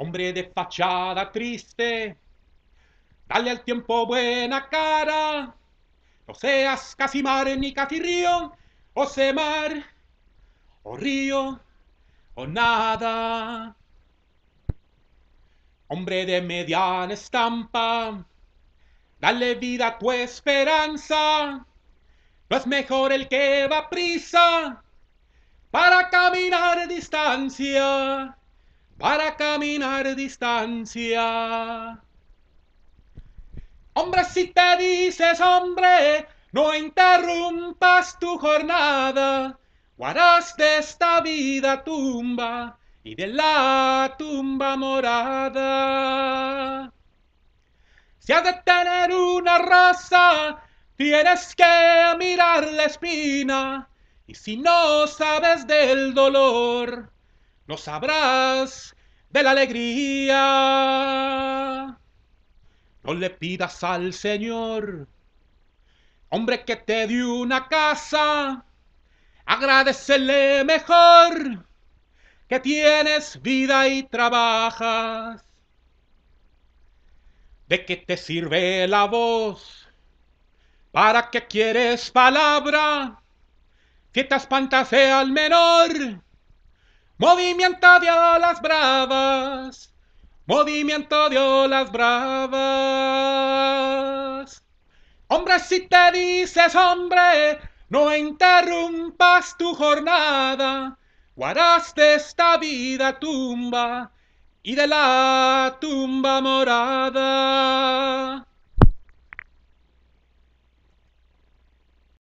Hombre de fachada triste, dale al tiempo buena cara. No seas casi mar ni casi río, o se mar, o río, o nada. Hombre de mediana estampa, dale vida a tu esperanza. No es mejor el que va prisa para caminar a distancia para caminar distancia. Hombre, si te dices hombre, no interrumpas tu jornada, o de esta vida tumba y de la tumba morada. Si has de tener una raza, tienes que mirar la espina, y si no sabes del dolor, no sabrás de la alegría. No le pidas al Señor, hombre que te dio una casa, agradecele mejor que tienes vida y trabajas. ¿De qué te sirve la voz? ¿Para qué quieres palabra? Que te espantas al menor Movimiento de las bravas. Movimiento de las bravas. Hombre, si te dices hombre, no interrumpas tu jornada. guardaste esta vida tumba y de la tumba morada.